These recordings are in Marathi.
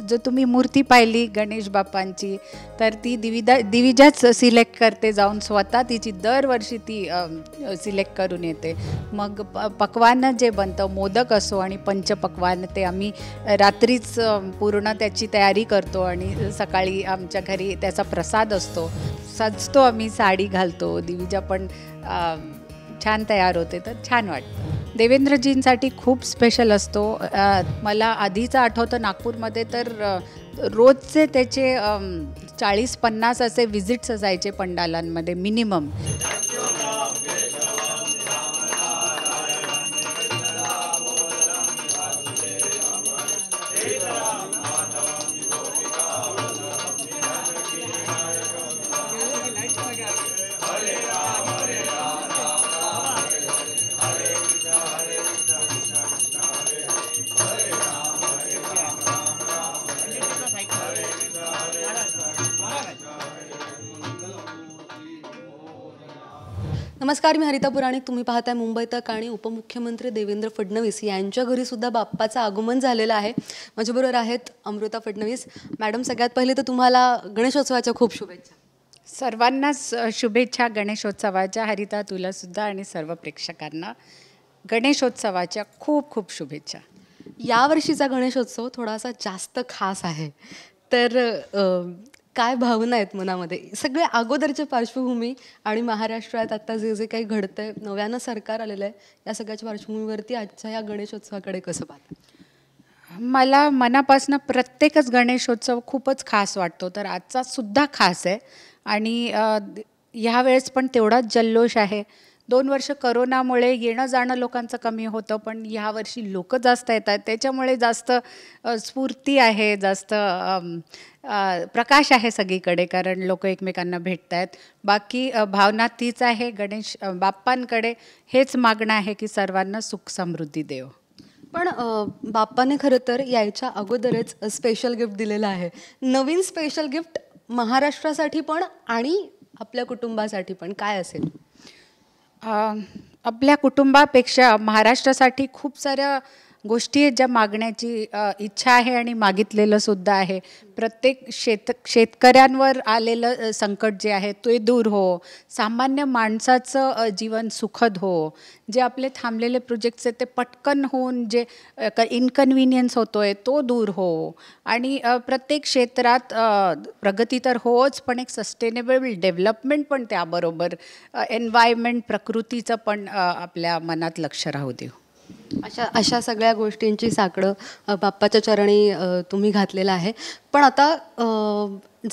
जर तुम्ही मूर्ती पाहिली गणेश बाप्पांची तर ती दिविदा दिविजाच सिलेक्ट करते जाऊन स्वतः तिची दरवर्षी ती सिलेक्ट करून येते मग प पकवानं जे बनतं मोदक असो आणि पंचपक्वान ते आम्ही रात्रीच पूर्ण त्याची तयारी करतो आणि सकाळी आमच्या घरी त्याचा प्रसाद असतो सजतो आम्ही साडी घालतो दिविजा पण छान तयार होते तर छान वाटतं देवेंद्रजींसाठी खूप स्पेशल असतो मला आधीचं आठवतं नागपूरमध्ये तर रोजचे त्याचे चाळीस पन्नास असे विजिट्स असायचे पंडालांमध्ये मिनिमम नमस्कार मी हरिता पुराणिक तुम्ही पाहताय मुंबई तक आणि उपमुख्यमंत्री देवेंद्र फडणवीस यांच्या घरी सुद्धा बाप्पाचं आगमन झालेलं आहे माझ्याबरोबर आहेत अमृता फडणवीस मॅडम सगळ्यात पहिले तर तुम्हाला गणेशोत्सवाच्या खूप शुभेच्छा सर्वांनाच शुभेच्छा गणेशोत्सवाच्या हरिता सुद्धा आणि सर्व प्रेक्षकांना गणेशोत्सवाच्या खूप खूप शुभेच्छा यावर्षीचा गणेशोत्सव थोडासा जास्त खास आहे तर काय भावना आहेत मनामध्ये सगळे अगोदरच्या पार्श्वभूमी आणि महाराष्ट्रात आता जे जे काही आहे नव्यानं सरकार आलेलं आहे या सगळ्याच्या पार्श्वभूमीवरती आजच्या या गणेशोत्सवाकडे कसं पाहता मला मनापासनं प्रत्येकच गणेशोत्सव खूपच खास वाटतो तर आजचा सुद्धा खास आहे आणि ह्यावेळेस पण तेवढाच जल्लोष आहे दोन वर्ष करोनामुळे येणं जाणं लोकांचं कमी होतं पण ह्यावर्षी लोक जास्त येतात त्याच्यामुळे जास्त स्फूर्ती आहे जास्त प्रकाश आहे सगळीकडे कारण लोक एकमेकांना भेटत आहेत बाकी भावना तीच आहे गणेश बाप्पांकडे हेच मागणं आहे की सर्वांना सुख समृद्धी देव पण बाप्पाने खरं तर यायच्या अगोदरच स्पेशल गिफ्ट दिलेलं आहे नवीन स्पेशल गिफ्ट महाराष्ट्रासाठी पण आणि आपल्या कुटुंबासाठी पण काय असेल आपल्या कुटुंबापेक्षा महाराष्ट्रासाठी खूप साऱ्या गोष्टी आहेत ज्या मागण्याची इच्छा आहे आणि मागितलेलं सुद्धा आहे प्रत्येक शेत शेतकऱ्यांवर आलेलं संकट जे आहे ते दूर हो सामान्य माणसाचं जीवन सुखद हो जे आपले थांबलेले प्रोजेक्ट्स आहेत ते पटकन होऊन जे इनकन्व्हिनियन्स होतो आहे तो दूर हो आणि प्रत्येक क्षेत्रात प्रगती तर होच पण एक सस्टेनेबल डेव्हलपमेंट पण त्याबरोबर एन्व्हायरमेंट प्रकृतीचं पण आपल्या मनात लक्ष राहू देऊ अशा अशा सगळ्या गोष्टींची साकडं बाप्पाच्या चरणी तुम्ही घातलेलं आहे पण आता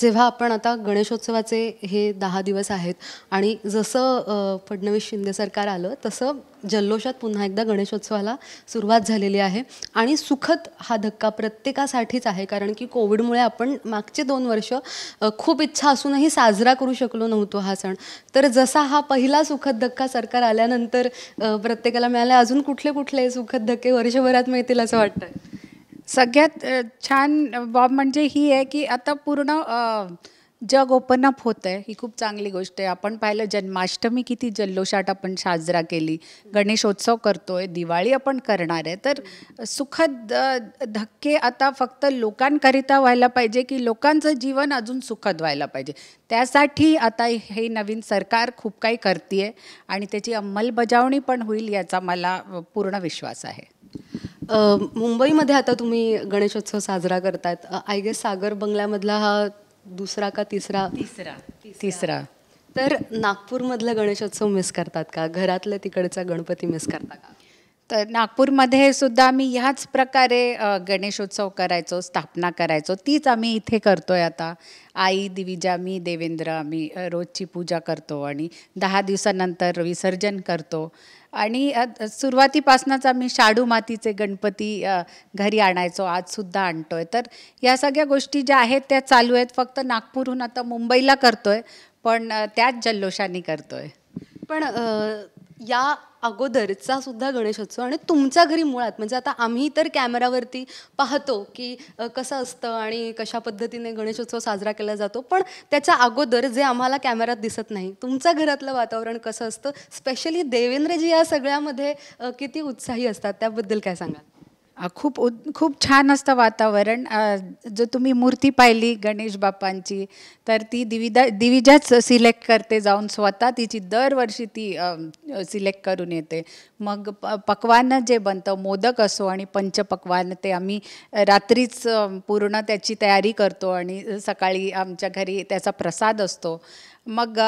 जेव्हा आपण आता गणेशोत्सवाचे हे दहा दिवस आहेत आणि जसं फडणवीस शिंदे सरकार आलं तसं जल्लोषात पुन्हा एकदा गणेशोत्सवाला सुरुवात झालेली आहे आणि सुखद हा धक्का प्रत्येकासाठीच आहे कारण की कोविडमुळे आपण मागचे दोन वर्ष खूप इच्छा असूनही साजरा करू शकलो नव्हतो हा सण तर जसा हा पहिला सुखद धक्का सरकार आल्यानंतर प्रत्येकाला मिळाला अजून कुठले कुठले सुखद धक्के वर्षभरात मिळतील असं वाटतं सगळ्यात छान बाब म्हणजे ही आहे की आता पूर्ण जग ओपन अप होत आहे ही खूप चांगली गोष्ट आहे आपण पाहिलं जन्माष्टमी किती जल्लोषात आपण साजरा केली गणेशोत्सव करतोय दिवाळी आपण करणार आहे तर सुखद धक्के आता फक्त लोकांकरिता व्हायला पाहिजे की लोकांचं जीवन अजून सुखद व्हायला पाहिजे त्यासाठी आता हे नवीन सरकार खूप काही करते आहे आणि त्याची अंमलबजावणी पण होईल याचा मला पूर्ण विश्वास आहे मुंबईमध्ये आता तुम्ही गणेशोत्सव साजरा करतात आय गेस सागर बंगल्यामधला हा दुसरा का तिसरा तिसरा तिसरा तर नागपूरमधला गणेशोत्सव मिस करतात का घरातल्या तिकडचा गणपती मिस करता का तर नागपूरमध्ये सुद्धा आम्ही ह्याच प्रकारे गणेशोत्सव करायचो स्थापना करायचो तीच आम्ही इथे करतो आहे आता आई दिविजा मी देवेंद्र आम्ही रोजची पूजा करतो आणि दहा दिवसानंतर विसर्जन करतो आणि सुरुवातीपासूनच आम्ही शाडू मातीचे गणपती घरी आणायचो आजसुद्धा आणतो आहे तर या सगळ्या गोष्टी ज्या आहेत त्या चालू आहेत फक्त नागपूरहून आता मुंबईला करतो आहे पण त्याच जल्लोषाने करतो आहे पण या अगोदरचा सुद्धा गणेशोत्सव आणि तुमच्या घरी मुळात म्हणजे आता आम्ही तर कॅमेरावरती पाहतो की कसं असतं आणि कशा पद्धतीने गणेशोत्सव साजरा केला जातो पण त्याच्या अगोदर जे आम्हाला कॅमेरात दिसत नाही तुमच्या घरातलं वातावरण कसं असतं स्पेशली देवेंद्रजी या सगळ्यामध्ये किती उत्साही असतात त्याबद्दल काय सांगाल खूप उ खूप छान असतं वातावरण जो तुम्ही मूर्ती पाहिली गणेश बाप्पांची तर ती दिविदा दिविजाच सिलेक्ट करते जाऊन स्वतः तिची दरवर्षी ती सिलेक्ट करून येते मग प पकवानं जे बनतं मोदक असो आणि पंचपक्वान ते आम्ही रात्रीच पूर्ण त्याची तयारी करतो आणि सकाळी आमच्या घरी त्याचा प्रसाद असतो मग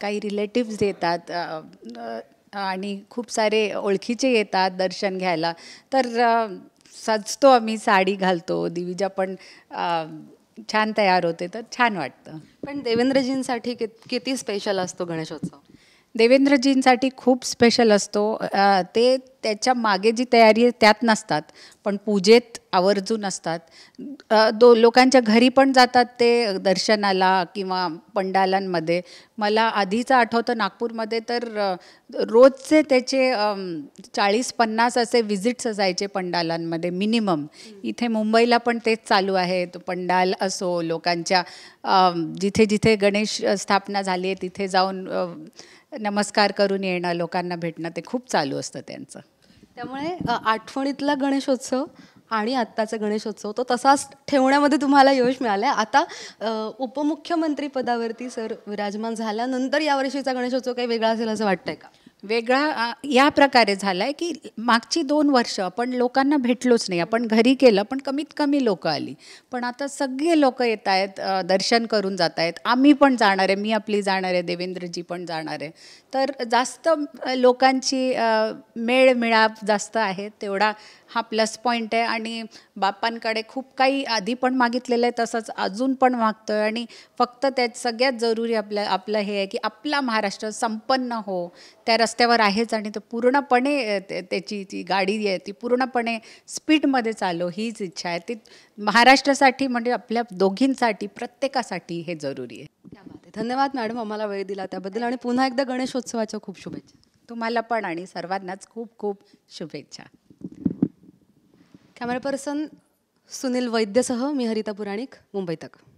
काही रिलेटिव्ज येतात आणि खूप सारे ओळखीचे येतात दर्शन घ्यायला तर सजतो आम्ही साडी घालतो दिवीजा पण छान तयार होते तर छान वाटतं पण देवेंद्रजींसाठी कित किती स्पेशल असतो गणेशोत्सव देवेंद्रजींसाठी खूप स्पेशल असतो ते त्याच्या मागे जी तयारी आहे त्यात नसतात पण पूजेत आवर्जून असतात दो लोकांच्या घरी पण जातात ते दर्शनाला किंवा पंडालांमध्ये मला आधीचं आठवतं नागपूरमध्ये तर रोजचे त्याचे चाळीस पन्नास असे विजिट्स असायचे पंडालांमध्ये मिनिमम इथे मुंबईला पण तेच चालू आहे तो पंडाल असो लोकांच्या जिथे जिथे गणेश स्थापना झाली आहे तिथे जाऊन नमस्कार करून येणं लोकांना भेटणं ते खूप चालू असतं त्यांचं त्यामुळे आठवणीतला गणेशोत्सव आणि आत्ताचा गणेशोत्सव तो तसाच ठेवण्यामध्ये तुम्हाला यश मिळालं आहे आता उपमुख्यमंत्री पदावरती सर विराजमान झाल्यानंतर यावर्षीचा गणेशोत्सव काही वेगळा असेल असं वाटतंय का वेगळा या प्रकारे झाला आहे की मागची दोन वर्ष आपण लोकांना भेटलोच नाही आपण घरी केलं पण कमीत कमी लोकं आली पण आता सगळे लोक येत आहेत दर्शन करून जात आहेत आम्ही पण जाणार आहे मी आपली जाणार आहे देवेंद्रजी पण जाणार आहे तर जास्त लोकांची मेळ मिळाप जास्त आहे तेवढा हा प्लस पॉईंट आहे आणि बापांकडे खूप काही आधी पण मागितलेलं आहे तसंच अजून पण मागतो आहे आणि फक्त त्यात सगळ्यात जरुरी आपलं आपलं हे आहे की आपला महाराष्ट्र संपन्न हो त्या रस्त्यावर आहेच आणि तो पूर्णपणे त्याची ती गाडी आहे ती पूर्णपणे स्पीडमध्ये चालो हीच इच्छा आहे ती महाराष्ट्रासाठी म्हणजे आपल्या दोघींसाठी प्रत्येकासाठी हे जरुरी आहे धन्यवाद मॅडम आम्हाला वेळ दिला त्याबद्दल आणि पुन्हा एकदा गणेशोत्सवाच्या खूप शुभेच्छा तुम्हाला पण आणि सर्वांनाच खूप खूप शुभेच्छा कॅमेरा पर्सन सुनील वैद्यसह मी हरिता पुराणिक मुंबई तक